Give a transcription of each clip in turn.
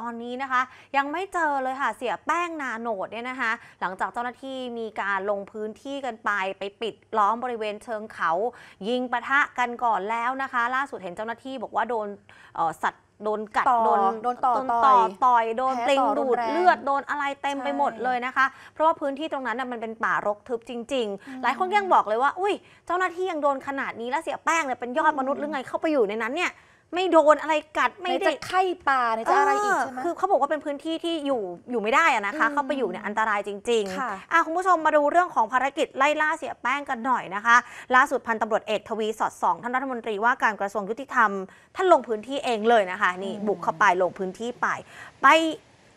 ตอนนี้นะคะยังไม่เจอเลยค่ะเสียแป้งนาโนดเนี่ยนะคะ หลังจากเจ้าหน้าที่มีการลงพื้นที่กันไปไปปิดล้อมบริเวณเชิงเขา ยิงปะทะกันก่อนแล้วนะคะ ล่าสุดเห็นเจ้าหน้าที่บอกว่าโดนสัตว์โดนกัดโดนโดนต่อต่อยต่อยโดนเต่งดูดเลือดโดนอะไรเต็มไปหมดเลยนะคะ เพราะว่าพื้นที่ตรงนั้นมันเป็นป่ารกทึบจริงๆ หลายคนยังบอกเลยว่าอุ้ยเจ้าหน้าที่ยังโดนขนาดนี้แล้วเสียแป้งเนี่ยเป็นยอดมนุษย์หรือไงเข้าไปอยู่ในนั้นเนี่ยไม่โดนอะไรกัดไม่ได้ไข้ปลานจะอะไรอีกใช่ไหมคือเขาบอกว่าเป็นพื้นที่ที่อยู่อยู่ไม่ได้อะนะคะเข้าไปอยู่เนี่ยอันตรายจริงๆอ่ะคุณผู้ชมมาดูเรื่องของภารกิจไล่ล่าเสียแป้งกันหน่อยนะคะล่าสุดพันตำรวจเอกทวีสอดส่องท่านรัฐมนตรีว่าการกระทรวงยุติธรรมท่านลงพื้นที่เองเลยนะคะ นี่บุกเข้าไปลงพื้นที่ไป ไป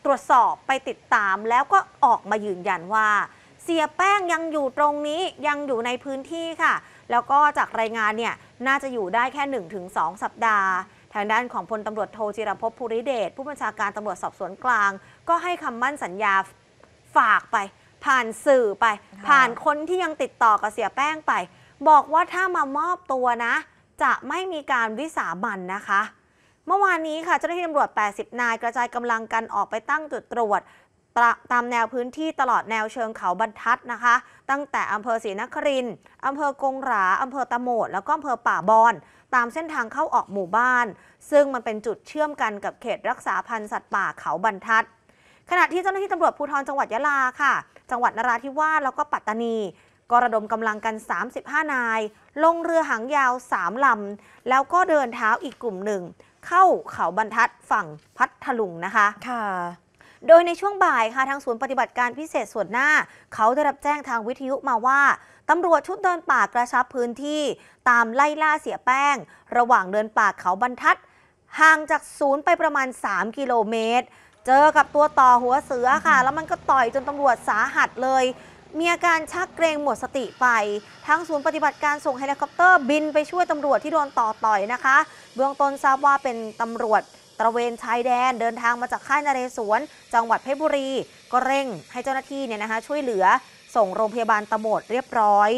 ตรวจสอบไปติดตามแล้วก็ออกมายืนยันว่า เสียแป้งยังอยู่ตรงนี้ยังอยู่ในพื้นที่ค่ะแล้วก็จากรายงานเนี่ยน่าจะอยู่ได้แค่ 1-2 สัปดาห์ ทางด้านของพลตำรวจโทจิรพภภูริเดชผู้บัญชาการตำรวจสอบสวนกลาง ก็ให้คำมั่นสัญญาฝากไป ผ่านสื่อไป ผ่านคนที่ยังติดต่อกับเสียแป้งไป บอกว่าถ้ามามอบตัวนะ จะไม่มีการวิสามันนะคะ เมื่อวานนี้ค่ะเจ้าหน้าที่ตำรวจ 80นายกระจายกำลังกันออกไปตั้งจุดตรวจตามแนวพื้นที่ตลอดแนวเชิงเขาบรรทัดนะคะ ตั้งแต่อำเภอศรีนครินอำเภอกงหราอำเภอตะโหมดแล้วก็อำเภอป่าบอน ตามเส้นทางเข้าออกหมู่บ้าน ซึ่งมันเป็นจุดเชื่อมกันกับเขตรักษาพันธุ์สัตว์ป่าเขาบรรทัด ขณะที่เจ้าหน้าที่ตำรวจภูธรจังหวัดยะลาค่ะ จังหวัดนราธิวาสแล้วก็ปัตตานีก็ระดมกำลังกัน35นายลงเรือหางยาว3ลำแล้วก็เดินเท้าอีกกลุ่มหนึ่งเข้าเขาบรรทัดฝั่งพัทลุงนะคะ ค่ะโดยในช่วงบ่ายค่ะทางศูนย์ปฏิบัติการพิเศษส่วนหน้า เขาได้รับแจ้งทางวิทยุมาว่า ตำรวจชุดเดินป่ากระชับพื้นที่ตามไล่ล่าเสียแป้ง ระหว่างเดินป่าเขาบรรทัด ห่างจากศูนย์ไปประมาณ 3 กิโลเมตร เจอกับตัวต่อหัวเสือค่ะ แล้วมันก็ต่อยจนตำรวจสาหัสเลย มีอาการชักเกรงหมดสติไปทางศูนย์ปฏิบัติการส่งเฮลิคอปเตอร์บินไปช่วยตำรวจที่โดนต่อต่อยนะคะ เบื้องต้นทราบว่าเป็นตำรวจตระเวน ชายแดนเดินทางมาจากค่ายนเรศวร จังหวัดเพชรบุรี ก็เร่งให้เจ้าหน้าที่เนี่ยนะคะช่วยเหลือส่งโรงพยาบาลตำรวจเรียบร้อย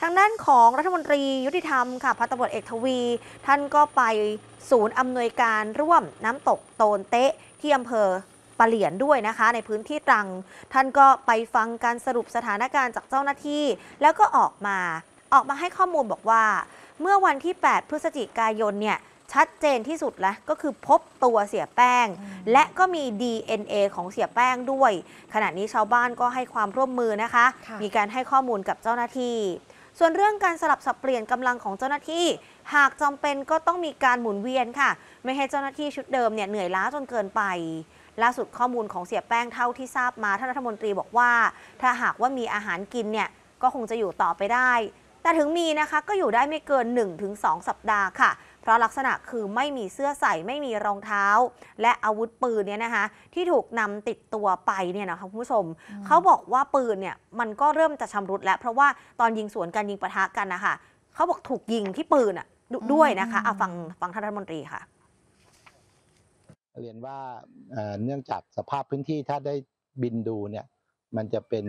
ทางด้านของรัฐมนตรียุติธรรมค่ะพัตบรเอกทวี ท่านก็ไปศูนย์อำนวยการร่วมน้ำตกโตนเตะที่อำเภอปะเหลียนด้วยนะคะ ในพื้นที่ตรัง ท่านก็ไปฟังการสรุปสถานการณ์จากเจ้าหน้าที่ แล้วก็ออกมาออกมาให้ข้อมูลบอกว่า เมื่อวันที่ 8 พฤศจิกายนเนี่ยชัดเจนที่สุดแล้วก็คือพบตัวเสียแป้ง และก็มี DNA ของเสียแป้งด้วย ขณะนี้ชาวบ้านก็ให้ความร่วมมือนะคะ มีการให้ข้อมูลกับเจ้าหน้าที่ ส่วนเรื่องการสลับสับเปลี่ยนกำลังของเจ้าหน้าที่ หากจำเป็นก็ต้องมีการหมุนเวียนค่ะไม่ให้เจ้าหน้าที่ชุดเดิมเนี่ยเหนื่อยล้าจนเกินไป ล่าสุดข้อมูลของเสียแป้งเท่าที่ทราบมาท่านรัฐมนตรีบอกว่า ถ้าหากว่ามีอาหารกินเนี่ยก็คงจะอยู่ต่อไปได้ แต่ถึงมีนะคะก็อยู่ได้ไม่เกิน 1-2 สัปดาห์ค่ะเพราะลักษณะคือไม่มีเสื้อใส่ไม่มีรองเท้า และอาวุธปืนเนี่ยนะคะ ที่ถูกนำติดตัวไปเนี่ยนะคะคุณผู้ชมเขาบอกว่าปืนเนี่ย มันก็เริ่มจะชำรุดแล้ว เพราะว่าตอนยิงสวนกันยิงปะทะกันนะคะเขาบอกถูกยิงที่ปืนอ่ะด้วยนะคะเอาฟังฟังท่านรัฐมนตรีค่ะ เรียนว่าเนื่องจากสภาพพื้นที่ถ้าได้บินดูเนี่ยมันจะเป็น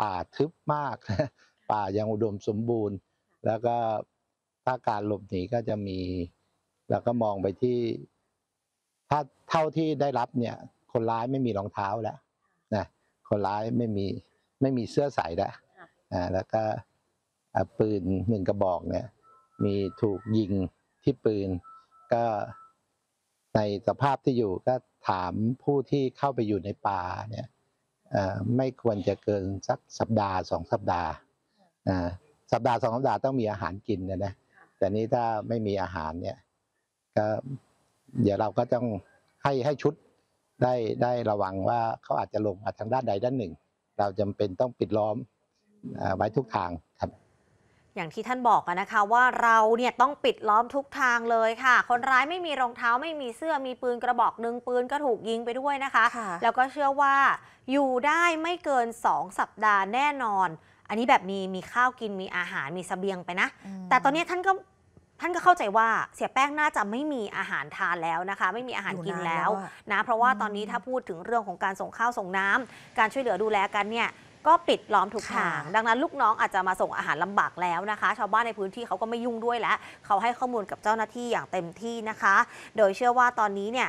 ป่าทึบมากป่ายังอุดมสมบูรณ์ แล้วก็ถ้าการหลบหนีก็จะมีแล้วก็มองไปที่ถ้าเท่าที่ได้รับเนี่ยคนร้ายไม่มีรองเท้าแล้วนะคนร้ายไม่มีไม่มีเสื้อใส่แล้วอ่าแล้วก็ปืนหนึ่งกระบอกเนี่ยมีถูกยิงที่ปืนก็ในสภาพที่อยู่ก็ถามผู้ที่เข้าไปอยู่ในป่าเนี่ยไม่ควรจะเกินสักสัปดาห์สองสัปดาห์สัปดาห์สองสัปดาห์ต้องมีอาหารกินนะนะแต่นี้ถ้าไม่มีอาหารเนี่ยก็เดี๋ยวเราก็ต้อง ให้ให้ชุดได้ได้ระวังว่าเขาอาจจะลงอาทางด้านใดด้านหนึ่ง เราจำเป็นต้องปิดล้อมไว้ทุกทางครับ อย่างที่ท่านบอกนะคะว่าเราเนี่ยต้องปิดล้อมทุกทางเลยค่ะ คนร้ายไม่มีรองเท้าไม่มีเสื้อมีปืนกระบอกหนึ่งปืนก็ถูกยิงไปด้วยนะคะแล้วก็เชื่อว่าอยู่ได้ไม่เกิน 2 สัปดาห์แน่นอนอันนี้แบบมีมีข้าวกินมีอาหารมีสเสบียงไปนะแต่ตอนนี้ท่านก็ท่านก็เข้าใจว่าเสียแป้งน่าจะไม่มีอาหารทานแล้วนะคะ ไม่มีอาหารกินแล้วนะ เพราะว่าตอนนี้ถ้าพูดถึงเรื่องของการส่งข้าวส่งน้ำ การช่วยเหลือดูแลกันเนี่ยก็ปิดล้อมทุกทางดังนั้นลูกน้องอาจจะมาส่งอาหารลำบากแล้วนะคะ ชาวบ้านในพื้นที่เขาก็ไม่ยุ่งด้วยแล้วเขาให้ข้อมูลกับเจ้าหน้าที่อย่างเต็มที่นะคะ โดยเชื่อว่าตอนนี้เนี่ย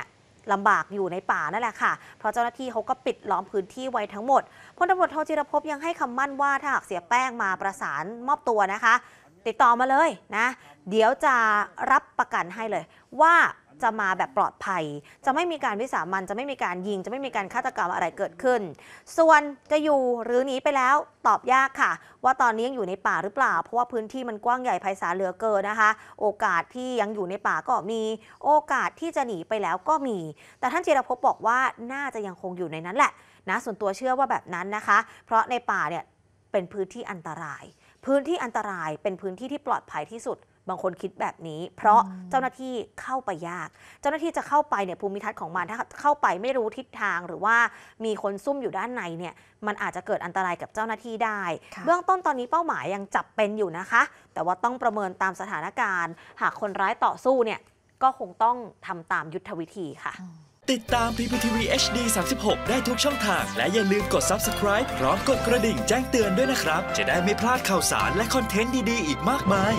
ลำบากอยู่ในป่านั่นแหละค่ะ เพราะเจ้าหน้าที่เขาก็ปิดล้อมพื้นที่ไว้ทั้งหมด พลตำรวจโทจิรพยังให้คำมั่นว่า ถ้าหากเสียแป้งมาประสานมอบตัวนะคะ ติดต่อมาเลยนะ เดี๋ยวจะรับประกันให้เลยว่าจะมาแบบปลอดภัย จะไม่มีการวิสามัน จะไม่มีการยิง จะไม่มีการฆาตกรรมอะไรเกิดขึ้น ส่วนจะอยู่หรือหนีไปแล้วตอบยากค่ะ ว่าตอนนี้ยังอยู่ในป่าหรือเปล่า เพราะว่าพื้นที่มันกว้างใหญ่ไพศาลเหลือเกินนะคะ โอกาสที่ยังอยู่ในป่าก็มีโอกาสที่จะหนีไปแล้วก็มี แต่ท่านเจรพพบอกว่าน่าจะยังคงอยู่ในนั้นแหละนะส่วนตัวเชื่อว่าแบบนั้นนะคะ เพราะในป่าเนี่ยเป็นพื้นที่อันตราย พื้นที่อันตรายเป็นพื้นที่ที่ปลอดภัยที่สุดบางคนคิดแบบนี้ เพราะเจ้าหน้าที่เข้าไปยาก เจ้าหน้าที่จะเข้าไปเนี่ยภูมิทัศน์ของมันถ้าเข้าไปไม่รู้ทิศทางหรือว่ามีคนซุ่มอยู่ด้านในเนี่ยมันอาจจะเกิดอันตรายกับเจ้าหน้าที่ได้ เบื้องต้นตอนนี้เป้าหมายยังจับเป็นอยู่นะคะ แต่ว่าต้องประเมินตามสถานการณ์ หากคนร้ายต่อสู้เนี่ยก็คงต้องทำตามยุทธวิธีค่ะ ติดตาม PPTV HD 36 ได้ทุกช่องทาง และอย่าลืมกด subscribe พร้อมกดกระดิ่งแจ้งเตือนด้วยนะครับจะได้ไม่พลาดข่าวสารและคอนเทนต์ดีๆอีกมากมาย